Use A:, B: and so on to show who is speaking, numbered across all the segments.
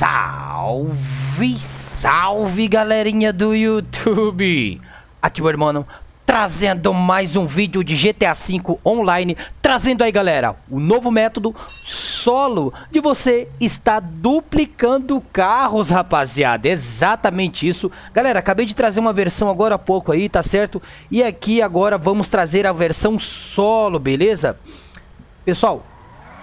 A: Salve, salve galerinha do YouTube! Aqui o irmão trazendo mais um vídeo de GTA V online, trazendo aí galera, o novo método solo de você estar duplicando carros rapaziada, exatamente isso. Galera, acabei de trazer uma versão agora há pouco aí, tá certo? E aqui agora vamos trazer a versão solo, beleza? Pessoal,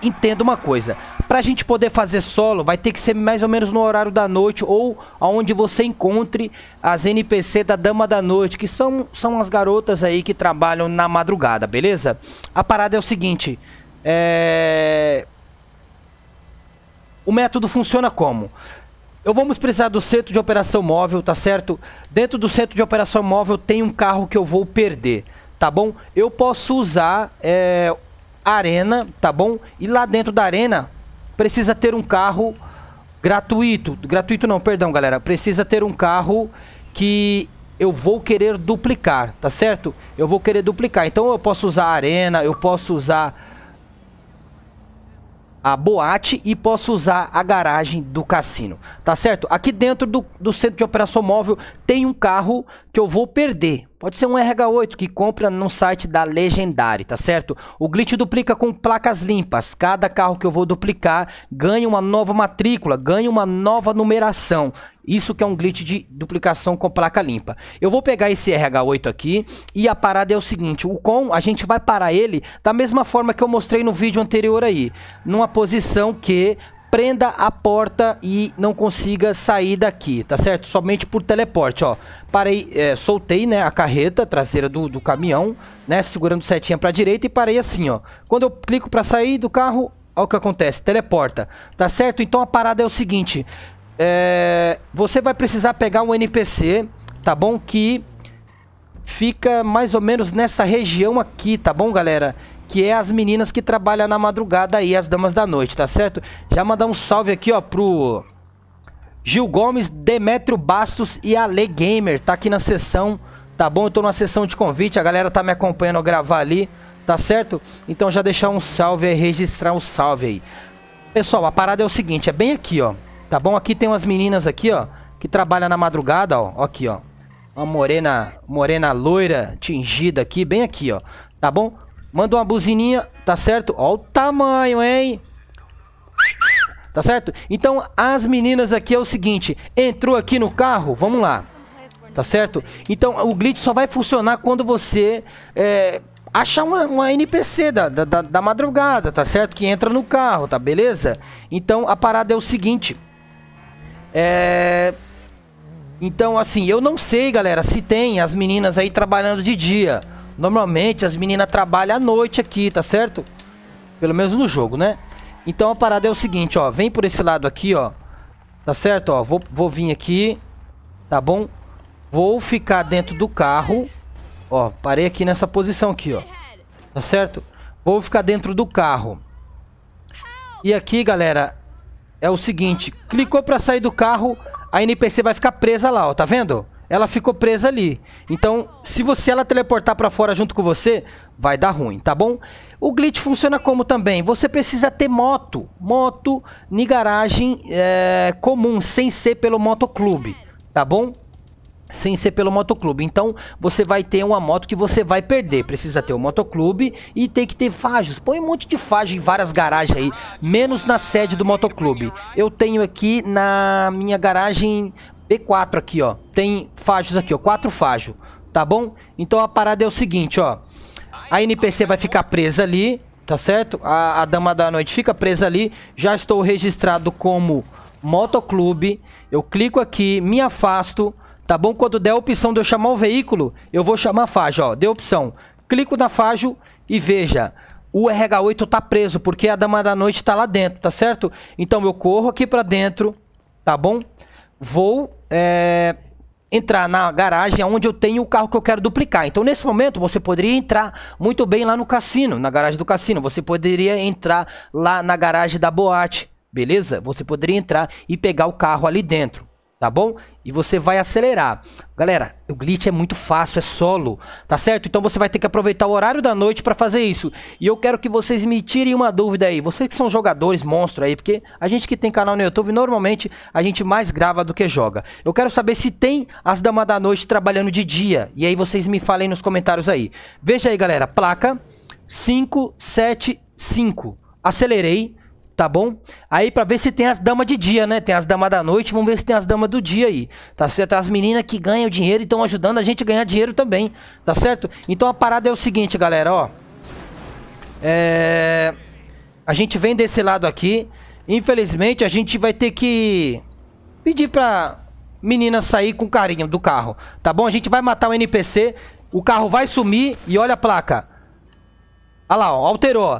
A: entenda uma coisa. Pra gente poder fazer solo, vai ter que ser mais ou menos no horário da noite ou aonde você encontre as NPC da Dama da Noite, que são, são as garotas aí que trabalham na madrugada, beleza? A parada é o seguinte, é... O método funciona como? Eu vamos precisar do centro de operação móvel, tá certo? Dentro do centro de operação móvel tem um carro que eu vou perder, tá bom? Eu posso usar é, arena, tá bom? E lá dentro da arena precisa ter um carro gratuito. Gratuito não, perdão, galera. Precisa ter um carro que eu vou querer duplicar, tá certo? Eu vou querer duplicar. Então eu posso usar a arena, eu posso usar a boate e posso usar a garagem do cassino, tá certo? Aqui dentro do, do centro de operação móvel tem um carro que eu vou perder. Pode ser um RH8 que compra num site da Legendary, tá certo? O glitch duplica com placas limpas. Cada carro que eu vou duplicar ganha uma nova matrícula, ganha uma nova numeração. Isso que é um glitch de duplicação com placa limpa. Eu vou pegar esse RH8 aqui e a parada é o seguinte, o com a gente vai parar ele da mesma forma que eu mostrei no vídeo anterior aí, numa posição que prenda a porta e não consiga sair daqui, tá certo? Somente por teleporte, ó. Parei, é, soltei, né, a carreta traseira do, do caminhão, né, segurando setinha pra direita e parei assim, ó. Quando eu clico pra sair do carro, ó o que acontece, teleporta, tá certo? Então a parada é o seguinte, é, você vai precisar pegar um NPC, tá bom? Que fica mais ou menos nessa região aqui, tá bom, galera? que é as meninas que trabalham na madrugada aí, as damas da noite, tá certo? Já mandar um salve aqui, ó, pro Gil Gomes, Demetrio Bastos e Ale Gamer, tá aqui na sessão, tá bom? Eu tô numa sessão de convite, a galera tá me acompanhando gravar ali, tá certo? Então já deixar um salve aí, registrar um salve aí. Pessoal, a parada é o seguinte, é bem aqui, ó, tá bom? Aqui tem umas meninas aqui, ó, que trabalham na madrugada, ó, aqui, ó. Uma morena, morena loira tingida aqui, bem aqui, ó, tá bom? Manda uma buzininha, tá certo? Ó o tamanho, hein? Tá certo? Então, as meninas aqui é o seguinte, entrou aqui no carro, vamos lá. Tá certo? Então, o glitch só vai funcionar quando você é, achar uma, uma NPC da, da, da madrugada, tá certo? Que entra no carro, tá beleza? Então, a parada é o seguinte. É... Então, assim, eu não sei, galera, se tem as meninas aí trabalhando de dia. Normalmente as meninas trabalham à noite aqui, tá certo? Pelo menos no jogo, né? Então a parada é o seguinte, ó. Vem por esse lado aqui, ó. Tá certo, ó. Vou, vou vir aqui, tá bom? Vou ficar dentro do carro. Ó, parei aqui nessa posição aqui, ó. Tá certo? Vou ficar dentro do carro. E aqui, galera, é o seguinte. Clicou pra sair do carro, a NPC vai ficar presa lá, ó. Tá vendo? ela ficou presa ali. Então, se você ela teleportar para fora junto com você, vai dar ruim, tá bom? O glitch funciona como também? Você precisa ter moto, moto em garagem é, comum, sem ser pelo motoclube, tá bom? sem ser pelo motoclube. Então, você vai ter uma moto que você vai perder. Precisa ter o um motoclube e tem que ter fajos. Põe um monte de fajo em várias garagens aí, menos na sede do motoclube. Eu tenho aqui na minha garagem B4 aqui, ó. Tem fajos aqui, ó. Quatro fajos, tá bom? Então a parada é o seguinte, ó. A NPC vai ficar presa ali, tá certo? A, a Dama da Noite fica presa ali. Já estou registrado como motoclube. Eu clico aqui, me afasto, tá bom? Quando der a opção de eu chamar o veículo, eu vou chamar a fajo, ó. Deu opção. Clico na fajo e veja o RH8 tá preso, porque a Dama da Noite tá lá dentro, tá certo? Então eu corro aqui pra dentro, tá bom? Vou é, entrar na garagem onde eu tenho o carro que eu quero duplicar. Então, nesse momento, você poderia entrar muito bem lá no cassino, na garagem do cassino. Você poderia entrar lá na garagem da boate, beleza? Você poderia entrar e pegar o carro ali dentro tá bom? E você vai acelerar. Galera, o glitch é muito fácil, é solo, tá certo? Então você vai ter que aproveitar o horário da noite para fazer isso. E eu quero que vocês me tirem uma dúvida aí. Vocês que são jogadores monstro aí, porque a gente que tem canal no YouTube, normalmente a gente mais grava do que joga. Eu quero saber se tem as damas da noite trabalhando de dia. E aí vocês me falem nos comentários aí. Veja aí, galera, placa 575. Acelerei, tá bom? Aí para ver se tem as damas de dia, né? Tem as damas da noite, vamos ver se tem as damas do dia aí, tá certo? As meninas que ganham dinheiro e estão ajudando a gente a ganhar dinheiro também, tá certo? Então a parada é o seguinte, galera, ó. É... A gente vem desse lado aqui. Infelizmente, a gente vai ter que pedir pra menina sair com carinho do carro, tá bom? A gente vai matar o NPC, o carro vai sumir e olha a placa. Olha lá, ó, alterou.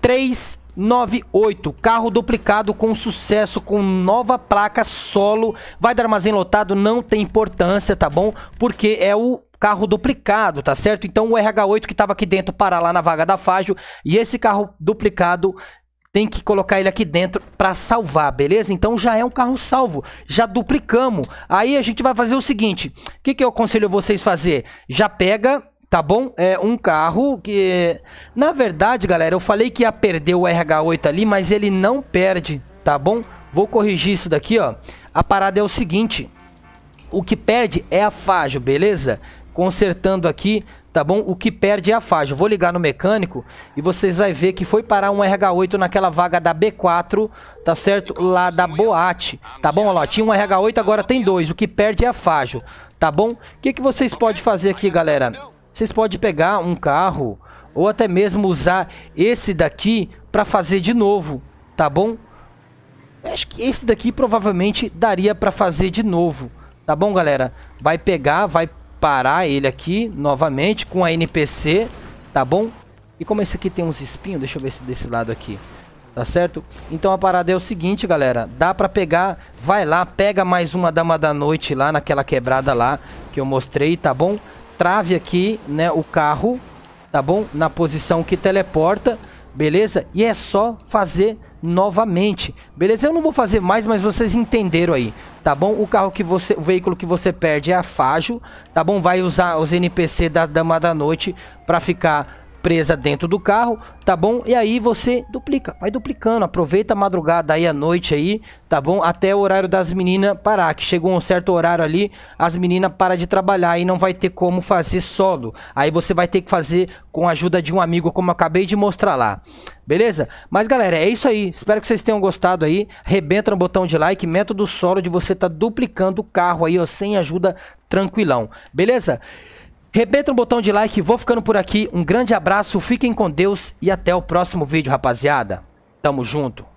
A: 3 98, carro duplicado com sucesso, com nova placa solo, vai dar armazém lotado, não tem importância, tá bom? Porque é o carro duplicado, tá certo? Então o RH8 que estava aqui dentro parar lá na vaga da Fágio e esse carro duplicado tem que colocar ele aqui dentro para salvar, beleza? Então já é um carro salvo, já duplicamos. Aí a gente vai fazer o seguinte, o que, que eu aconselho vocês fazer? Já pega Tá bom? É um carro que. Na verdade, galera, eu falei que ia perder o RH8 ali, mas ele não perde, tá bom? Vou corrigir isso daqui, ó. A parada é o seguinte: o que perde é a Fajo, beleza? Consertando aqui, tá bom? O que perde é a Fajo. Vou ligar no mecânico e vocês vão ver que foi parar um RH8 naquela vaga da B4, tá certo? Lá da boate, tá bom? Olha lá, tinha um RH8, agora tem dois. O que perde é a Fajo, tá bom? O que, que vocês podem fazer aqui, galera? Vocês podem pegar um carro ou até mesmo usar esse daqui para fazer de novo, tá bom? Acho que esse daqui provavelmente daria para fazer de novo, tá bom, galera? Vai pegar, vai parar ele aqui novamente com a NPC, tá bom? E como esse aqui tem uns espinhos, deixa eu ver se desse lado aqui, tá certo? Então a parada é o seguinte, galera, dá pra pegar, vai lá, pega mais uma dama da noite lá naquela quebrada lá que eu mostrei, tá bom? trave aqui, né, o carro, tá bom? Na posição que teleporta, beleza? E é só fazer novamente, beleza? Eu não vou fazer mais, mas vocês entenderam aí, tá bom? O carro que você, o veículo que você perde é a Fajo, tá bom? Vai usar os NPC da Dama da Noite para ficar presa dentro do carro, tá bom? E aí você duplica, vai duplicando, aproveita a madrugada aí à noite aí, tá bom? Até o horário das meninas parar, que chegou um certo horário ali, as meninas param de trabalhar e não vai ter como fazer solo. Aí você vai ter que fazer com a ajuda de um amigo, como eu acabei de mostrar lá. Beleza? Mas galera, é isso aí. Espero que vocês tenham gostado aí. Rebenta no botão de like, método solo de você tá duplicando o carro aí, ó, sem ajuda, tranquilão. Beleza? Rebenta um botão de like, vou ficando por aqui. Um grande abraço, fiquem com Deus e até o próximo vídeo, rapaziada. Tamo junto.